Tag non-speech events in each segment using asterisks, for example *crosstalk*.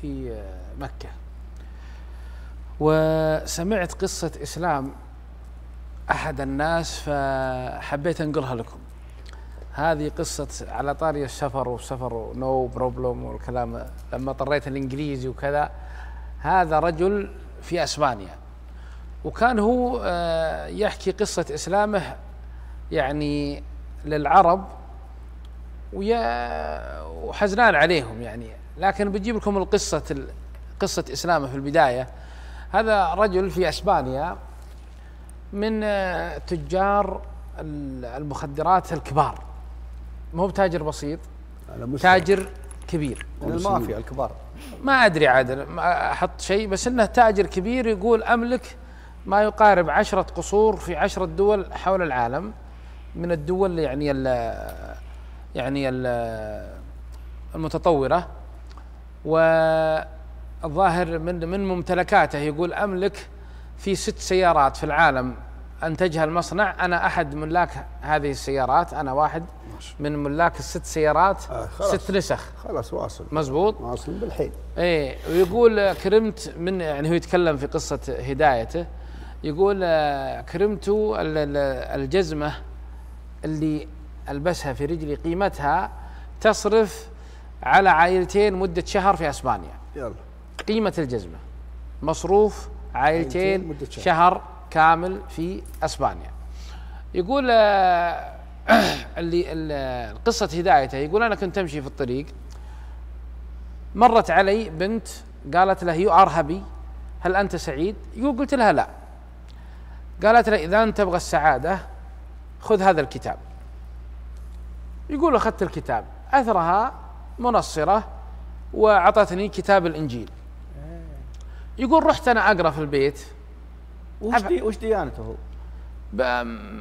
في آه، مكة وسمعت قصة إسلام أحد الناس فحبيت أنقلها لكم هذه قصة على طاري السفر والسفر نو بروبلم والكلام لما طريت الإنجليزي وكذا هذا رجل في أسبانيا وكان هو آه، يحكي قصة إسلامه يعني للعرب وحزنان عليهم يعني لكن بجيب لكم القصة قصة إسلامه في البداية هذا رجل في إسبانيا من آه، تجار المخدرات الكبار مو بتاجر بسيط تاجر كبير من المافيا الكبار ما أدري عاد أحط شيء بس أنه تاجر كبير يقول أملك ما يقارب عشرة قصور في عشرة دول حول العالم من الدول يعني الـ يعني الـ المتطورة والظاهر من من ممتلكاته يقول املك في ست سيارات في العالم انتجها المصنع انا احد ملاك هذه السيارات انا واحد من ملاك الست سيارات آه ست نسخ خلاص واصل مزبوط واصل بالحين ايه ويقول كرمت من يعني هو يتكلم في قصه هدايته يقول آه، كرمت الجزمه اللي البسها في رجلي قيمتها تصرف على عائلتين مدة شهر في أسبانيا يلا قيمة الجزمة مصروف عائلتين, عائلتين مدة شهر. شهر كامل في أسبانيا يقول آه، *clears throat* اللي قصة هدايته يقول أنا كنت أمشي في الطريق مرت علي بنت قالت له يو ار هابي هل أنت سعيد؟ يقول قلت لها لا قالت له إذا أنت تبغى السعادة خذ هذا الكتاب يقول أخذت الكتاب أثرها منصرة وأعطتني كتاب الإنجيل آه. يقول رحت أنا أقرأ في البيت وش ديانته هو؟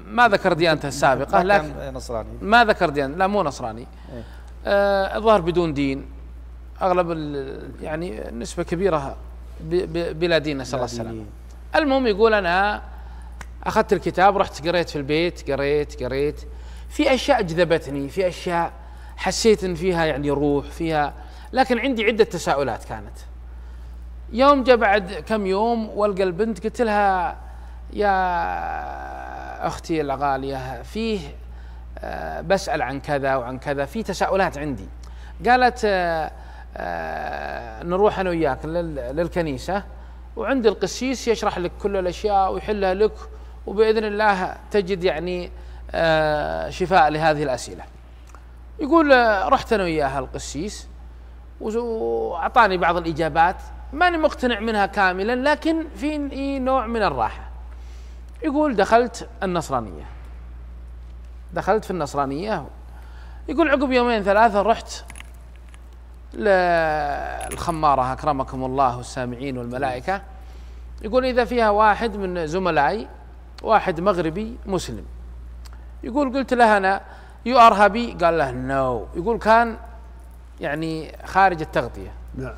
ما ذكر ديانته السابقة لكن نصراني ما ذكر ديانته لا مو نصراني إيه. آه، الظاهر بدون دين أغلب يعني نسبة كبيرة بلا دين نسأل الله السلامة المهم يقول أنا أخذت الكتاب رحت قريت في البيت قريت قريت في أشياء جذبتني في أشياء حسيت ان فيها يعني روح فيها لكن عندي عده تساؤلات كانت يوم جاء بعد كم يوم والقى البنت قلت لها يا اختي الغاليه فيه آه، بسال عن كذا وعن كذا في تساؤلات عندي قالت آه، آه، نروح انا وياك للكنيسه وعند القسيس يشرح لك كل الاشياء ويحلها لك وباذن الله تجد يعني شفاء لهذه الاسئله يقول آه، رحت انا وياها القسيس واعطاني بعض الاجابات ماني مقتنع منها كاملا لكن في نوع من الراحه يقول دخلت النصرانيه دخلت في النصرانيه يقول عقب يومين ثلاثه رحت للخماره اكرمكم الله والسامعين والملائكه يقول اذا فيها واحد من زملائي واحد مغربي مسلم يقول قلت له انا يو ار هابي قال له نو no. يقول كان يعني خارج التغطيه نعم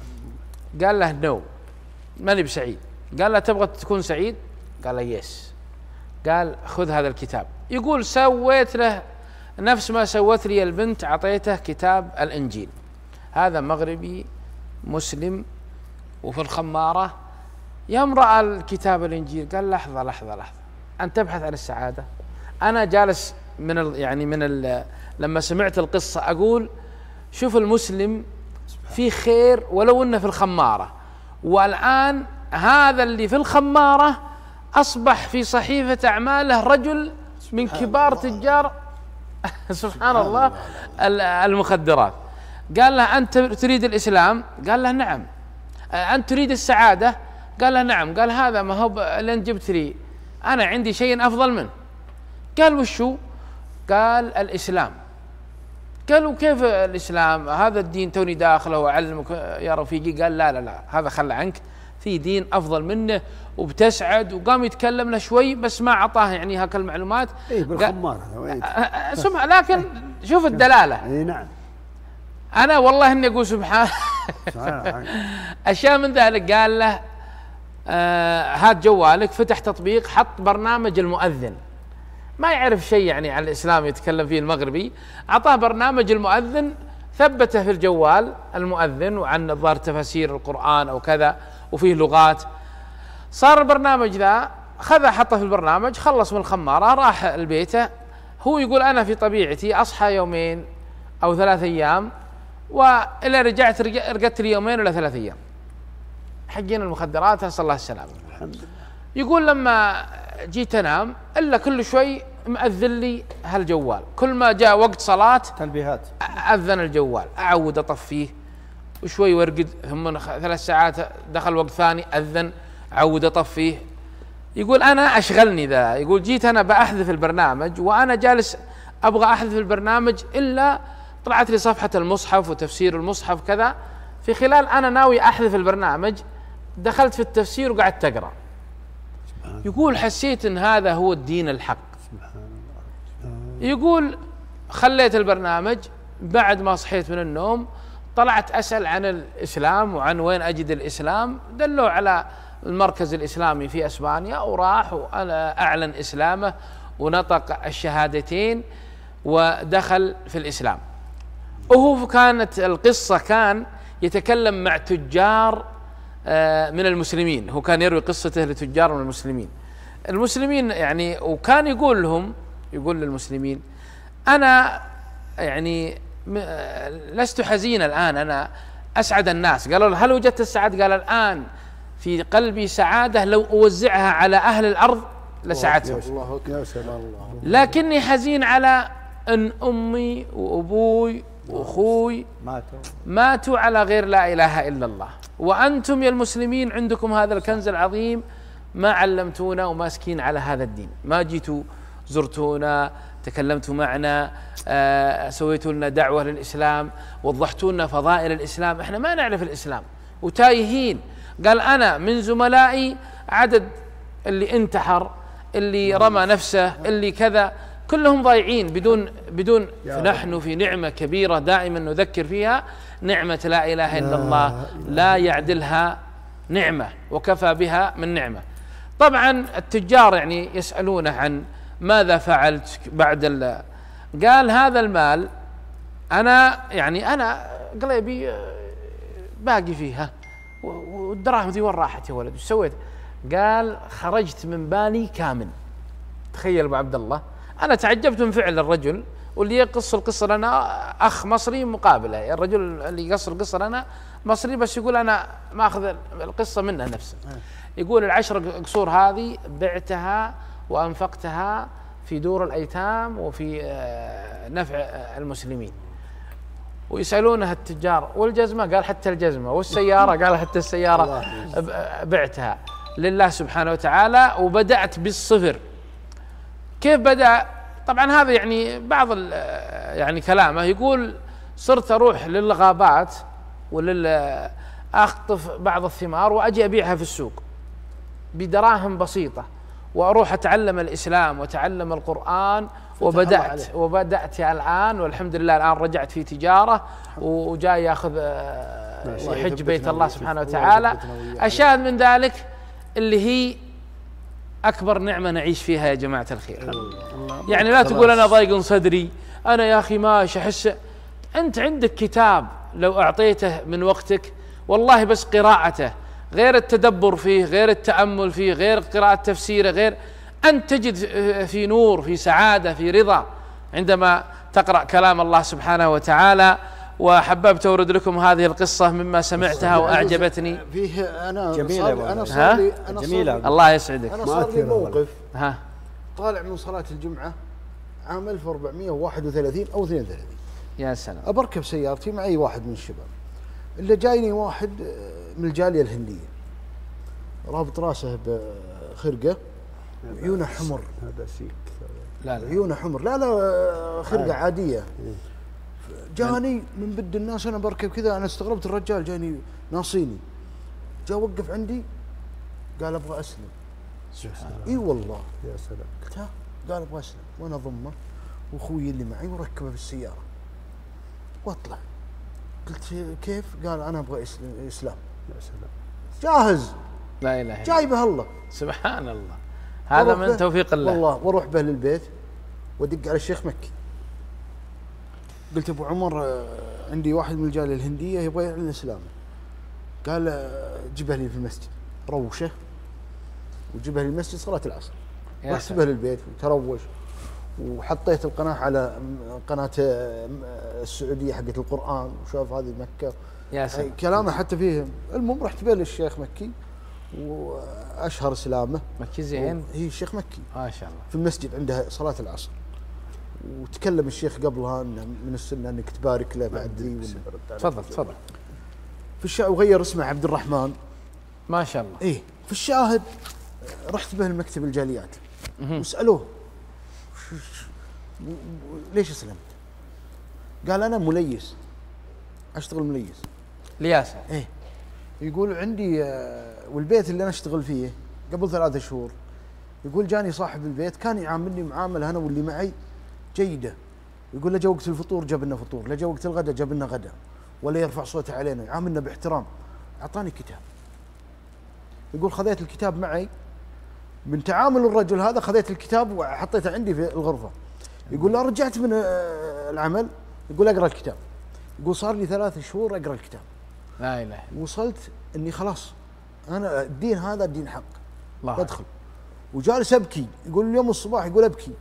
قال له نو no. ماني بسعيد قال له تبغى تكون سعيد قال له يس قال خذ هذا الكتاب يقول سويت له نفس ما سوت لي البنت اعطيته كتاب الانجيل هذا مغربي مسلم وفي الخماره يوم راى الكتاب الانجيل قال لحظه لحظه لحظه انت تبحث عن السعاده انا جالس من ال يعني من ال لما سمعت القصه اقول شوف المسلم في خير ولو انه في الخماره والان هذا اللي في الخماره اصبح في صحيفه اعماله رجل من كبار الله. تجار *laughs* سبحان, سبحان الله, الله المخدرات قال له انت تريد الاسلام قال له نعم انت تريد السعاده قال له نعم قال هذا ما هو اللي انت جبت لي انا عندي شيء افضل منه قال وشو قال الإسلام قالوا كيف الإسلام هذا الدين توني داخله وأعلمك يا رفيقي قال لا لا لا هذا خلى عنك في دين افضل منه وبتسعد وقام يتكلم له شوي بس ما اعطاه يعني هاك المعلومات اي بالخمار أه، أه، سمع لكن شوف الدلاله اي نعم انا والله اني اقول سبحان *laughs* اشياء من ذلك قال له آه هات جوالك فتح تطبيق حط برنامج المؤذن ما يعرف شيء يعني عن الإسلام يتكلم فيه المغربي أعطاه برنامج المؤذن ثبته في الجوال المؤذن وعن الظاهر تفاسير القرآن أو كذا وفيه لغات صار البرنامج ذا خذ حطه في البرنامج خلص من الخمارة راح لبيته هو يقول أنا في طبيعتي أصحى يومين أو ثلاث أيام وإلا رجعت رقدت لي يومين ولا ثلاث أيام حقين المخدرات اسال الله السلامة الحمد لله يقول لما جيت انام الا كل شوي مأذن لي هالجوال كل ما جاء وقت صلاة تنبيهات أذن الجوال أعود أطفيه وشوي وارقد ثم ثلاث ساعات دخل وقت ثاني أذن أعود أطفيه يقول أنا أشغلني ذا يقول جيت أنا بأحذف البرنامج وأنا جالس أبغى أحذف البرنامج إلا طلعت لي صفحة المصحف وتفسير المصحف كذا في خلال أنا ناوي أحذف البرنامج دخلت في التفسير وقعدت أقرأ يقول حسيت ان هذا هو الدين الحق يقول خليت البرنامج بعد ما صحيت من النوم طلعت اسال عن الاسلام وعن وين اجد الاسلام دلوا على المركز الاسلامي في اسبانيا وراح اعلن اسلامه ونطق الشهادتين ودخل في الاسلام وهو كانت القصه كان يتكلم مع تجار آه، من المسلمين هو كان يروي قصته لتجار من المسلمين المسلمين يعني وكان يقول لهم يقول للمسلمين أنا يعني آه، لست حزين الآن أنا أسعد الناس قالوا له هل وجدت السعادة قال الآن في قلبي سعادة لو أوزعها على أهل الأرض لسعتهم لكني حزين على أن أمي وأبوي واخوي ماتوا ماتوا على غير لا اله الا الله وانتم يا المسلمين عندكم هذا الكنز العظيم ما علمتونا وماسكين على هذا الدين ما جيتوا زرتونا تكلمتوا معنا آه، سويتوا لنا دعوه للاسلام وضحتوا لنا فضائل الاسلام احنا ما نعرف الاسلام وتايهين قال انا من زملائي عدد اللي انتحر اللي رمى نفسه اللي كذا كلهم ضايعين بدون بدون نحن في نعمه كبيره دائما نذكر فيها نعمه لا اله الا الله لا يعدلها نعمه وكفى بها من نعمه طبعا التجار يعني يسالونه عن ماذا فعلت بعد ال قال هذا المال انا يعني انا قليبي آه، باقي فيها والدراهم ذي وين راحت يا ولد سويت؟ قال خرجت من بالي كامل تخيل ابو عبد الله أنا تعجبت من فعل الرجل واللي يقص القصة لنا أخ مصري مقابله الرجل اللي يقص القصة لنا مصري بس يقول أنا ما أخذ القصة منه نفسه يقول العشر قصور هذه بعتها وأنفقتها في دور الأيتام وفي آه، نفع المسلمين ويسالونه التجار والجزمه قال حتى الجزمه والسياره قال حتى السياره بعتها لله سبحانه وتعالى وبدات بالصفر كيف بدأ طبعا هذا يعني بعض يعني كلامه يقول صرت أروح للغابات ولل أخطف بعض الثمار وأجي أبيعها في السوق بدراهم بسيطة وأروح أتعلم الإسلام وأتعلم القرآن وبدأت وبدأت الآن والحمد لله الآن رجعت في تجارة وجاي ياخذ آه، يحج بيت الله سبحانه وتعالى الشاهد من ذلك اللي هي أكبر نعمة نعيش فيها يا جماعة الخير يعني لا تقول أنا ضايق صدري أنا يا أخي ماش أحس أنت عندك كتاب لو أعطيته من وقتك والله بس قراءته غير التدبر فيه غير التأمل فيه غير قراءة تفسيره غير أن تجد في نور في سعادة في رضا عندما تقرأ كلام الله سبحانه وتعالى وحببت أورد لكم هذه القصة مما سمعتها وأعجبتني فيه أنا جميلة أنا صار لي أنا جميلة صار الله يسعدك أنا صار لي موقف ها طالع من صلاة الجمعة عام 1431 أو 32 يا سلام أبركب سيارتي مع أي واحد من الشباب اللي جايني واحد آه، من الجالية الهندية رابط راسه بخرقة عيونه حمر هذا سيك لا لا عيونه حمر لا لا آه، خرقة عادية إيه. جاني من بد الناس انا بركب كذا انا استغربت الرجال جاني ناصيني جاء وقف عندي قال ابغى اسلم سبحان اي والله يا سلام قلت قال ابغى اسلم وانا ضمه واخوي اللي معي وركبه في السياره واطلع قلت كيف؟ قال انا ابغى اسلام يا سلام جاهز لا اله الا جايبه الله سبحان الله هذا من توفيق الله والله واروح به للبيت وادق على الشيخ مكي قلت ابو عمر آه، عندي واحد من الجاليه الهنديه يبغى يعلن اسلامه قال آه، جيبه لي في المسجد روشه وجيبه لي المسجد صلاه العصر واحسبه للبيت وتروش وحطيت القناه على قناه آه، السعوديه حقت القران وشاف هذه مكه يا سلام كلامه حتى فيه المهم رحت بين الشيخ مكي واشهر اسلامه مكي زين هي الشيخ مكي ما شاء الله في المسجد عنده صلاه العصر وتكلم الشيخ قبلها انه من السنه انك تبارك له بعد ذي تفضل تفضل في الشاهد وغير اسمه عبد الرحمن ما شاء الله ايه في الشاهد رحت به المكتب الجاليات وسالوه ليش اسلمت؟ قال انا مليس اشتغل مليس لياسه ايه يقول عندي آه، والبيت اللي انا اشتغل فيه قبل ثلاثة شهور يقول جاني صاحب البيت كان يعاملني معامله انا واللي معي جيده يقول لجا وقت الفطور جاب لنا فطور لا وقت الغداء جاب لنا غداء ولا يرفع صوته علينا يعاملنا باحترام اعطاني كتاب يقول خذيت الكتاب معي من تعامل الرجل هذا خذيت الكتاب وحطيته عندي في الغرفه يقول لا رجعت من آه، العمل يقول اقرا الكتاب يقول صار لي ثلاث شهور اقرا الكتاب لا اله وصلت اني خلاص انا الدين هذا دين حق الله أدخل وجالس ابكي يقول اليوم الصباح يقول ابكي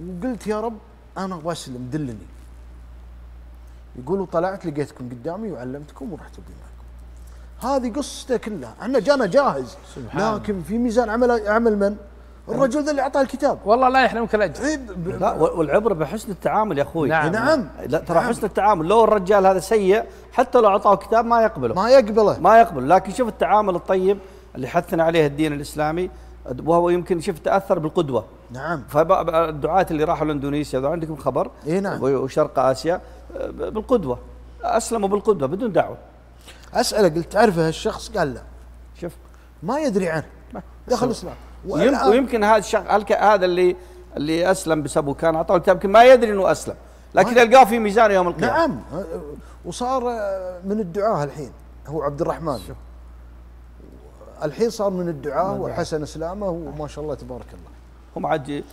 وقلت يا رب انا ابغى اسلم دلني يقولوا طلعت لقيتكم قدامي وعلمتكم ورحت ابي معكم هذه قصته كلها احنا جانا جاهز سبحان لكن في ميزان عمل عمل من؟ الرجل ذا اللي اعطاه الكتاب والله لا يحرمك الاجر إيه، لا والعبره بحسن التعامل يا اخوي نعم, نعم. لا ترى نعم. حسن التعامل لو الرجال هذا سيء حتى لو اعطاه كتاب ما يقبله ما يقبله ما يقبله لكن شوف التعامل الطيب اللي حثنا عليه الدين الاسلامي وهو يمكن شوف تاثر بالقدوه نعم فالدعاة اللي راحوا لاندونيسيا عندكم خبر اي نعم وشرق اسيا آه، بالقدوه اسلموا بالقدوه بدون دعوه اساله قلت تعرف هالشخص قال لا شوف ما يدري عنه دخل الاسلام ويمكن هذا الشخص هذا اللي اللي اسلم بسبو كان اعطاه يمكن ما يدري انه اسلم لكن يلقاه في ميزانه يوم القيامه نعم وصار من الدعاه الحين هو عبد الرحمن شوف. الحين صار من الدعاه وحسن اسلامه وما شاء الله تبارك الله هم عاد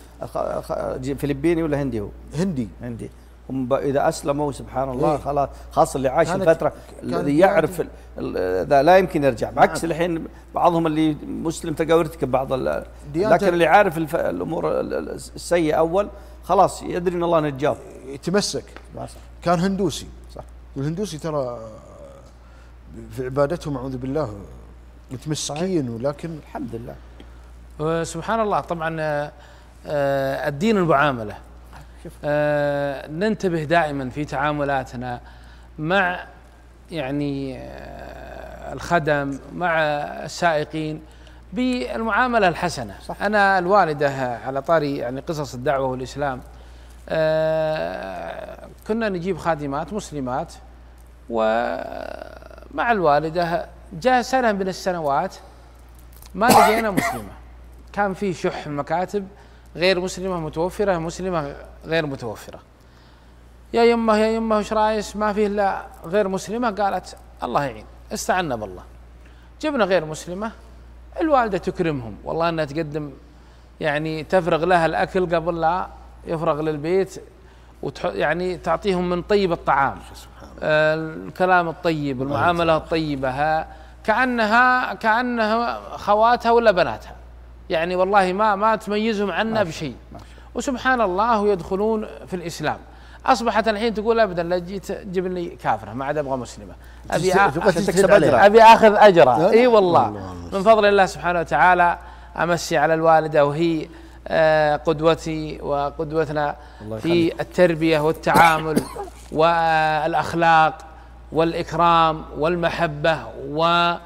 فلبيني ولا هندي هو هندي هندي هم اذا اسلموا سبحان الله إيه. خلاص خاصه اللي عاش الفتره الذي يعرف ذا لا يمكن يرجع نعم. بعكس الحين بعضهم اللي مسلم تلقاه يرتكب بعض لكن اللي عارف الامور السيئه اول خلاص يدري ان الله نجاه يتمسك كان هندوسي صح والهندوسي ترى في عبادتهم اعوذ بالله متمسكين ولكن الحمد لله سبحان الله طبعا آه، آه، الدين المعامله آه، ننتبه دائما في تعاملاتنا مع يعني الخدم مع السائقين بالمعامله الحسنه صح. انا الوالده على طاري يعني قصص الدعوه والاسلام كنا نجيب خادمات مسلمات ومع الوالده جاء سنه من السنوات ما لقينا مسلمه كان في شح مكاتب غير مسلمة متوفرة مسلمة غير متوفرة يا يمه يا يمه ايش رايس ما فيه إلا غير مسلمة قالت الله يعين استعنا بالله جبنا غير مسلمة الوالدة تكرمهم والله أنها تقدم يعني تفرغ لها الأكل قبل لا يفرغ للبيت يعني تعطيهم من طيب الطعام آه، الكلام الطيب المعاملة أيوة. الطيبة كأنها كأنها خواتها ولا بناتها يعني والله ما ما تميزهم عنا بشيء وسبحان الله يدخلون في الاسلام اصبحت الحين تقول ابدا لا جيت جيب لي كافره ما عاد ابغى مسلمه ابي تكسب اجرها ابي اخذ اجرها اي والله من فضل الله سبحانه وتعالى امسي على الوالده وهي آه، قدوتي وقدوتنا في التربيه والتعامل والاخلاق والاكرام والمحبه وام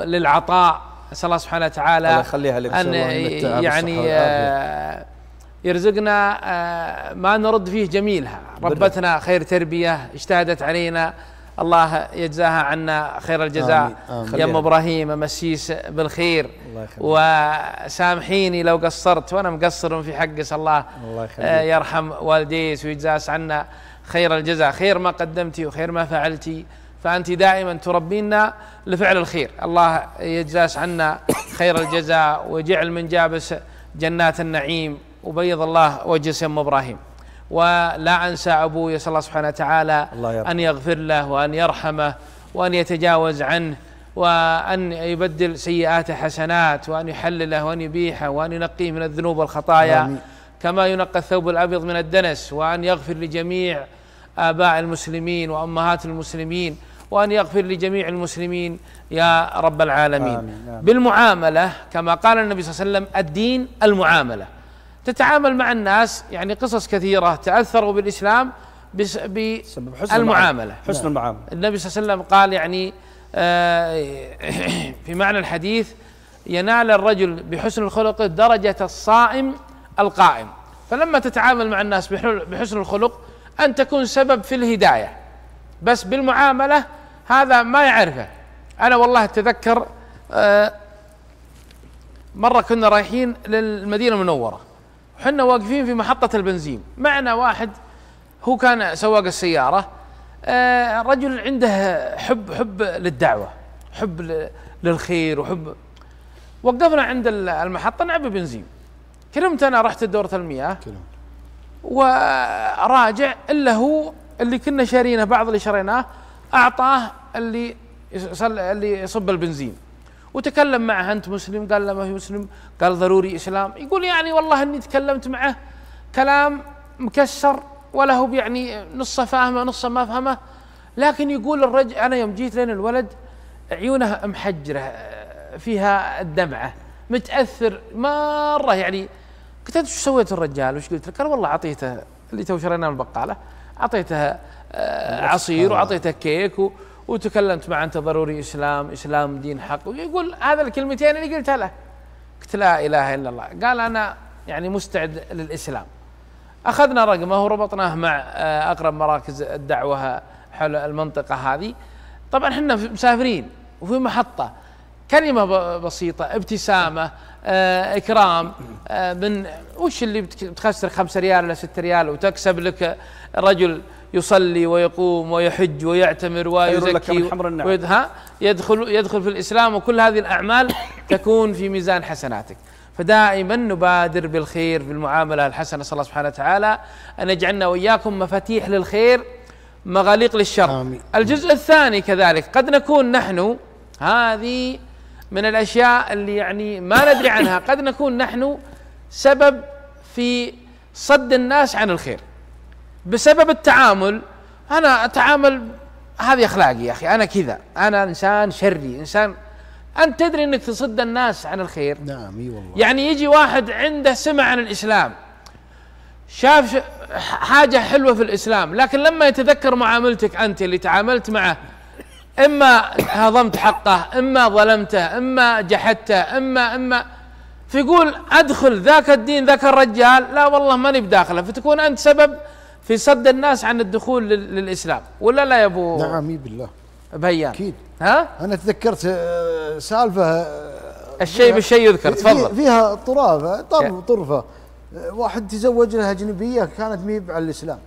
للعطاء نسال الله سبحانه وتعالى الله يخليها لك ان يعني آه، يرزقنا آه، ما نرد فيه جميلها ربتنا خير تربيه اجتهدت علينا الله يجزاها عنا خير الجزاء يا ام ابراهيم مسيس بالخير الله وسامحيني لو قصرت وانا مقصر في حقك الله, الله آه، يرحم والديك ويجزاس عنا خير الجزاء خير ما قدمتي وخير ما فعلتي فأنت دائما تربينا لفعل الخير الله يجزاش عنا خير الجزاء ويجعل من جابس جنات النعيم وبيض الله وجه سم إبراهيم ولا أنسى أبوي أسأل الله سبحانه وتعالى الله يرحمه. أن يغفر له وأن يرحمه وأن يتجاوز عنه وأن يبدل سيئاته حسنات وأن يحلله وأن يبيحه وأن ينقيه من الذنوب والخطايا آمين. كما ينقى الثوب الأبيض من الدنس وأن يغفر لجميع آباء المسلمين وأمهات المسلمين وأن يغفر لجميع المسلمين يا رب العالمين آمين بالمعاملة كما قال النبي صلى الله عليه وسلم الدين المعاملة تتعامل مع الناس يعني قصص كثيرة تأثروا بالإسلام بالمعاملة المعاملة حسن نعم. المعاملة النبي صلى الله عليه وسلم قال يعني آه، *coughs* في معنى الحديث ينال الرجل بحسن الخلق درجة الصائم القائم فلما تتعامل مع الناس بحسن الخلق أن تكون سبب في الهداية بس بالمعاملة هذا ما يعرفه انا والله اتذكر آه، مره كنا رايحين للمدينه المنوره وحنا واقفين في محطه البنزين معنا واحد هو كان سواق السياره آه، رجل عنده حب حب للدعوه حب للخير وحب وقفنا عند المحطه نعبي بنزين كلمت انا رحت دوره المياه وراجع الا هو اللي كنا شارينه بعض اللي شريناه اعطاه اللي اللي يصب البنزين وتكلم معه انت مسلم قال لا ما في مسلم قال ضروري اسلام يقول يعني والله اني تكلمت معه كلام مكسر ولا هو يعني نصه فاهمه نصه ما فهمه لكن يقول الرجل انا يوم جيت لين الولد عيونه محجره فيها الدمعه متاثر مره يعني قلت انت شو سويت الرجال وش قلت لك؟ قال والله اعطيته اللي تو شريناه من البقاله اعطيته آه، عصير واعطيته كيك وتكلمت معه انت ضروري اسلام اسلام دين حق ويقول هذا الكلمتين اللي قلتها له قلت لا اله الا الله قال انا يعني مستعد للاسلام اخذنا رقمه وربطناه مع آه، اقرب مراكز الدعوه حول المنطقه هذه طبعا احنا مسافرين وفي محطه كلمه بسيطه ابتسامه آه، اكرام آه، من وش اللي بتخسر خمسة ريال ولا ستة ريال وتكسب لك رجل يصلي ويقوم ويحج ويعتمر ويزكي ويدها يدخل يدخل في الاسلام وكل هذه الاعمال تكون في ميزان حسناتك فدائما نبادر بالخير بالمعامله الحسنه صلى الله سبحانه وتعالى ان يجعلنا واياكم مفاتيح للخير مغاليق للشر آمين. الجزء الثاني كذلك قد نكون نحن هذه من الاشياء اللي يعني ما ندري عنها قد نكون نحن سبب في صد الناس عن الخير بسبب التعامل انا اتعامل هذه اخلاقي يا اخي انا كذا انا انسان شري انسان انت تدري انك تصد الناس عن الخير نعم اي والله يعني يجي واحد عنده سمع عن الاسلام شاف حاجه حلوه في الاسلام لكن لما يتذكر معاملتك انت اللي تعاملت معه اما هضمت حقه اما ظلمته اما جحدته اما اما فيقول ادخل ذاك الدين ذاك الرجال لا والله ماني بداخله فتكون انت سبب في صد الناس عن الدخول للاسلام ولا لا يا ابو نعم بالله بهيان اكيد ها انا تذكرت آه، سالفه آه، الشيء بالشيء يذكر تفضل فيها طرافه طرف طرفه آه، واحد تزوج لها اجنبيه كانت ميب على الاسلام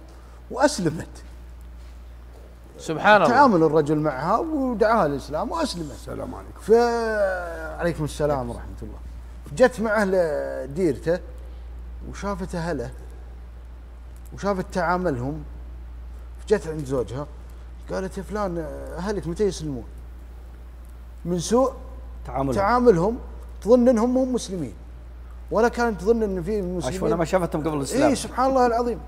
واسلمت سبحان الله تعامل الرجل معها ودعاها للاسلام واسلمت السلام عليكم فعليكم السلام ورحمه الله جت معه لديرته وشافت اهله وشافت تعاملهم فجت عند زوجها قالت يا فلان اهلك متى يسلمون؟ من سوء تعاملهم تعاملهم تظن انهم هم مسلمين ولا كانت تظن ان في مسلمين ما شافتهم قبل الاسلام اي سبحان الله العظيم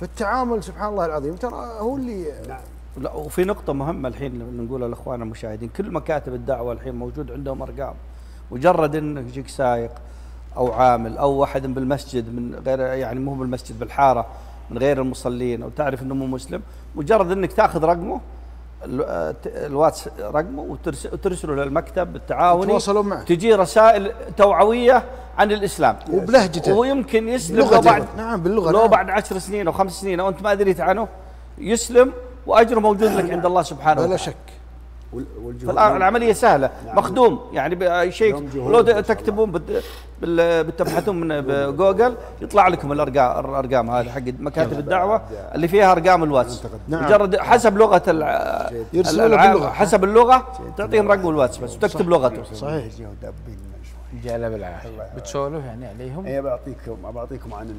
فالتعامل سبحان الله العظيم ترى هو اللي لا. نعم. لا وفي نقطة مهمة الحين نقولها لاخواننا المشاهدين، كل مكاتب الدعوة الحين موجود عندهم ارقام مجرد ان يجيك سايق او عامل او واحد بالمسجد من غير يعني مو بالمسجد بالحاره من غير المصلين او تعرف انه مو مسلم مجرد انك تاخذ رقمه الواتس رقمه وترسله للمكتب التعاوني يتواصلون معه تجي رسائل توعويه عن الاسلام وبلهجته ويمكن يسلم لو بعد نعم باللغه لو نعم. بعد عشر سنين او خمس سنين او انت ما دريت عنه يسلم واجره موجود لك عند الله سبحانه وتعالى بلا شك فالعمليه يعني سهله نعم. مخدوم يعني شيء لو تكتبون بتبحثون من جوجل يطلع لكم الارقام الارقام هذه حق مكاتب الدعوه اللي فيها ارقام الواتس نعم. مجرد حسب لغه الع... الع... اللغة. حسب اللغه تعطيهم رقم الواتس بس وتكتب لغته صحيح جلب العافيه بتسولف يعني عليهم؟ اي بعطيكم بعطيكم عن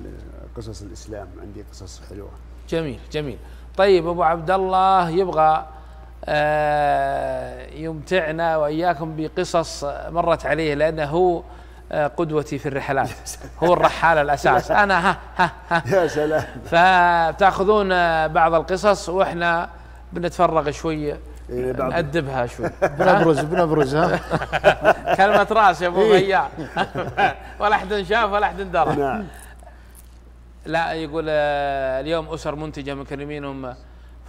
قصص الاسلام عندي قصص حلوه جميل جميل طيب ابو عبد الله يبغى آه، يمتعنا واياكم بقصص مرت عليه لانه هو آه، قدوتي في الرحلات *laughs* هو الرحال الاساس انا ها ها ها يا سلام فبتاخذون آه، بعض القصص واحنا بنتفرغ شوي إيه، نأدبها شوي *laughs* *laughs* بنبرز بنبرز ها كلمة راس يا ابو غيار إيه. ولا احد شاف ولا احد درى نعم. لا يقول اليوم اسر منتجه مكرمينهم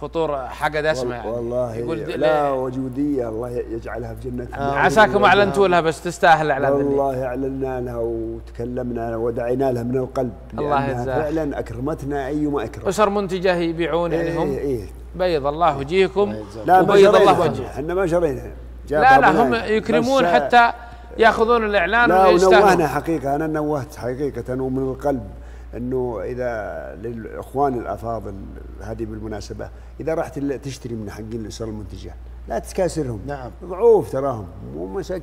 فطور حاجه دسمه يعني والله يقول لا وجوديه الله يجعلها في جنه آه عساكم اعلنتوا لها بس تستاهل اعلان والله اعلنا لها وتكلمنا ودعينا لها من القلب الله يجزاها فعلا اكرمتنا ايما اكرم اسر منتجه يبيعون يعني إيه، هم إيه إيه بيض الله وجيهكم لا وبيض الله وجهه احنا ما شرينا لا لا هم يكرمون حتى ياخذون الاعلان لا ونوهنا حقيقه انا نوهت حقيقه ومن القلب انه اذا للاخوان الافاضل هذه بالمناسبه اذا رحت تشتري من حقين الاسر المنتجه لا تكاسرهم نعم ضعوف تراهم ومساكين